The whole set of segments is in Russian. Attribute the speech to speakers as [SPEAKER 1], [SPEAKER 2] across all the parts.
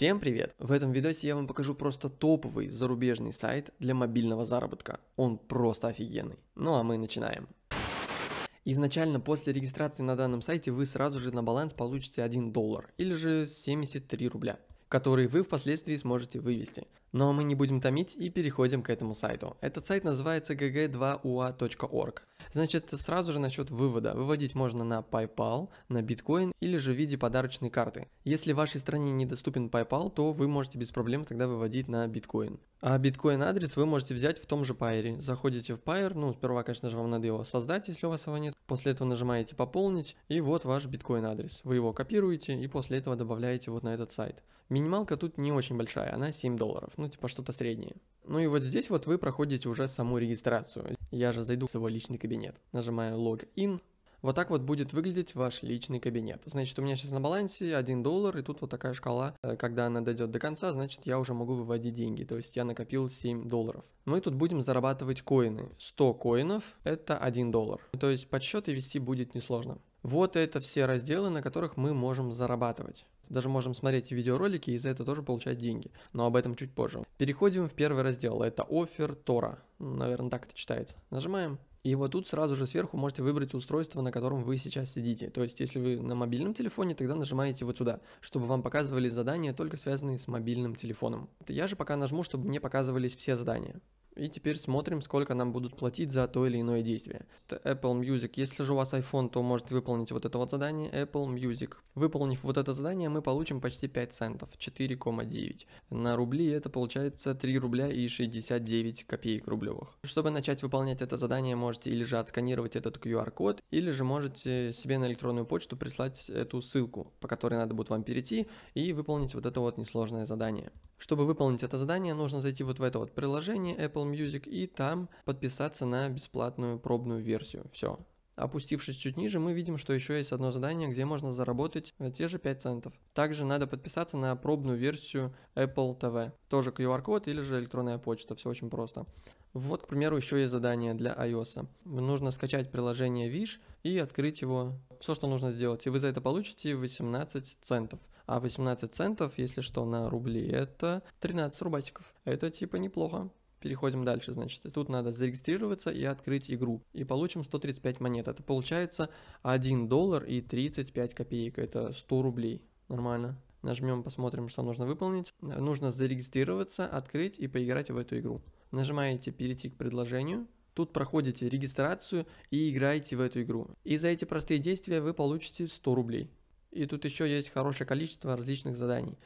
[SPEAKER 1] Всем привет! В этом видосе я вам покажу просто топовый зарубежный сайт для мобильного заработка. Он просто офигенный. Ну а мы начинаем. Изначально после регистрации на данном сайте вы сразу же на баланс получите 1 доллар или же 73 рубля который вы впоследствии сможете вывести. Но мы не будем томить и переходим к этому сайту. Этот сайт называется gg2ua.org. Значит, сразу же насчет вывода. Выводить можно на PayPal, на Bitcoin или же в виде подарочной карты. Если в вашей стране недоступен PayPal, то вы можете без проблем тогда выводить на Bitcoin. А Bitcoin адрес вы можете взять в том же Pair. Заходите в Pair, ну сперва, конечно же, вам надо его создать, если у вас его нет. После этого нажимаете пополнить, и вот ваш Bitcoin адрес. Вы его копируете и после этого добавляете вот на этот сайт. Минималка тут не очень большая, она 7 долларов, ну типа что-то среднее. Ну и вот здесь вот вы проходите уже саму регистрацию. Я же зайду в свой личный кабинет. Нажимаю Login, вот так вот будет выглядеть ваш личный кабинет. Значит, у меня сейчас на балансе 1 доллар, и тут вот такая шкала, э, когда она дойдет до конца, значит, я уже могу выводить деньги, то есть я накопил 7 долларов. Мы ну тут будем зарабатывать коины. 100 коинов – это 1 доллар. То есть подсчеты вести будет несложно. Вот это все разделы, на которых мы можем зарабатывать. Даже можем смотреть видеоролики и за это тоже получать деньги. Но об этом чуть позже. Переходим в первый раздел. Это офер Тора. Наверное, так это читается. Нажимаем. И вот тут сразу же сверху можете выбрать устройство, на котором вы сейчас сидите. То есть, если вы на мобильном телефоне, тогда нажимаете вот сюда, чтобы вам показывали задания, только связанные с мобильным телефоном. Я же пока нажму, чтобы мне показывались все задания. И теперь смотрим, сколько нам будут платить за то или иное действие. Apple Music. Если же у вас iPhone, то можете выполнить вот это вот задание Apple Music. Выполнив вот это задание, мы получим почти 5 центов, 4,9. На рубли это получается 3 рубля и 69 копеек рублевых. Чтобы начать выполнять это задание, можете или же отсканировать этот QR-код, или же можете себе на электронную почту прислать эту ссылку, по которой надо будет вам перейти и выполнить вот это вот несложное задание. Чтобы выполнить это задание, нужно зайти вот в это вот приложение Apple Apple Music и там подписаться на бесплатную пробную версию. Все. Опустившись чуть ниже, мы видим, что еще есть одно задание, где можно заработать э, те же 5 центов. Также надо подписаться на пробную версию Apple TV. Тоже QR-код или же электронная почта, все очень просто. Вот, к примеру, еще есть задание для iOS. Нужно скачать приложение Wish и открыть его. Все, что нужно сделать. И вы за это получите 18 центов. А 18 центов, если что, на рубли, это 13 рубасиков. Это типа неплохо. Переходим дальше, значит, и тут надо зарегистрироваться и открыть игру. И получим 135 монет. Это получается 1 доллар и 35 копеек, это 100 рублей. Нормально. Нажмем, посмотрим, что нужно выполнить. Нужно зарегистрироваться, открыть и поиграть в эту игру. Нажимаете «Перейти к предложению», Тут проходите регистрацию и играете в эту игру. И за эти простые действия вы получите 100 рублей. И тут еще есть хорошее количество различных заданий.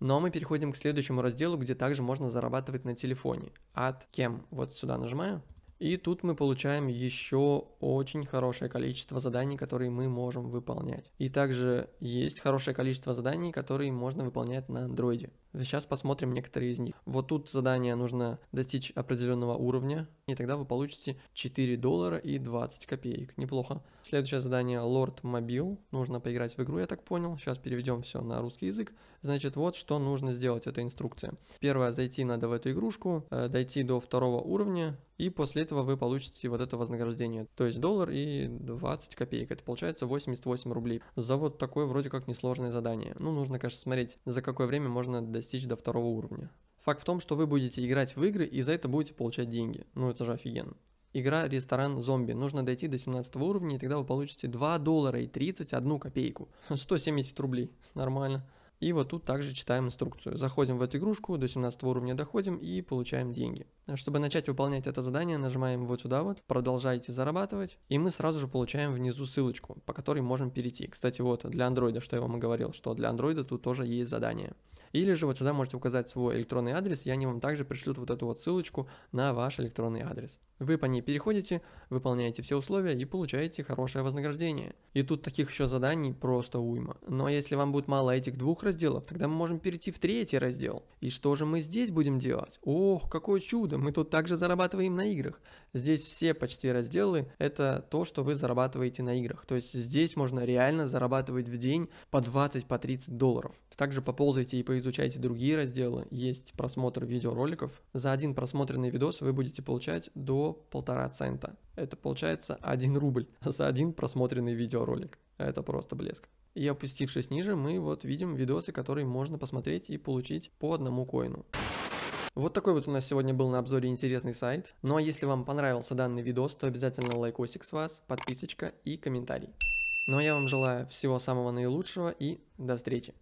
[SPEAKER 1] Но мы переходим к следующему разделу, где также можно зарабатывать на телефоне. От кем? Вот сюда нажимаю. И тут мы получаем еще очень хорошее количество заданий, которые мы можем выполнять. И также есть хорошее количество заданий, которые можно выполнять на андроиде. Сейчас посмотрим некоторые из них. Вот тут задание нужно достичь определенного уровня, и тогда вы получите 4 доллара и 20 копеек. Неплохо. Следующее задание Lord Mobile. Нужно поиграть в игру, я так понял. Сейчас переведем все на русский язык. Значит, вот что нужно сделать, эта инструкция. Первое, зайти надо в эту игрушку, э, дойти до второго уровня, и после этого вы получите вот это вознаграждение, то есть доллар и 20 копеек, это получается 88 рублей за вот такое вроде как несложное задание. Ну, нужно, конечно, смотреть, за какое время можно достичь до второго уровня. Факт в том, что вы будете играть в игры и за это будете получать деньги. Ну, это же офигенно. Игра «Ресторан зомби». Нужно дойти до 17 уровня, и тогда вы получите 2 доллара и 31 копейку. 170 рублей. Нормально. И вот тут также читаем инструкцию. Заходим в эту игрушку, до 17 уровня доходим и получаем деньги. Чтобы начать выполнять это задание, нажимаем вот сюда вот, продолжайте зарабатывать, и мы сразу же получаем внизу ссылочку, по которой можем перейти. Кстати, вот для андроида, что я вам и говорил, что для андроида тут тоже есть задание. Или же вот сюда можете указать свой электронный адрес, и они вам также пришлют вот эту вот ссылочку на ваш электронный адрес. Вы по ней переходите, выполняете все условия и получаете хорошее вознаграждение. И тут таких еще заданий просто уйма. Но если вам будет мало этих двух разделов, тогда мы можем перейти в третий раздел. И что же мы здесь будем делать? Ох, какое чудо, мы тут также зарабатываем на играх. Здесь все почти разделы – это то, что вы зарабатываете на играх. То есть здесь можно реально зарабатывать в день по 20-30 по долларов. Также поползайте и поизучайте другие разделы. Есть просмотр видеороликов. За один просмотренный видос вы будете получать до полтора цента. Это получается 1 рубль за один просмотренный видеоролик. Это просто блеск. И опустившись ниже, мы вот видим видосы, которые можно посмотреть и получить по одному коину. Вот такой вот у нас сегодня был на обзоре интересный сайт. Ну а если вам понравился данный видос, то обязательно лайкосик с вас, подписочка и комментарий. Ну а я вам желаю всего самого наилучшего и до встречи.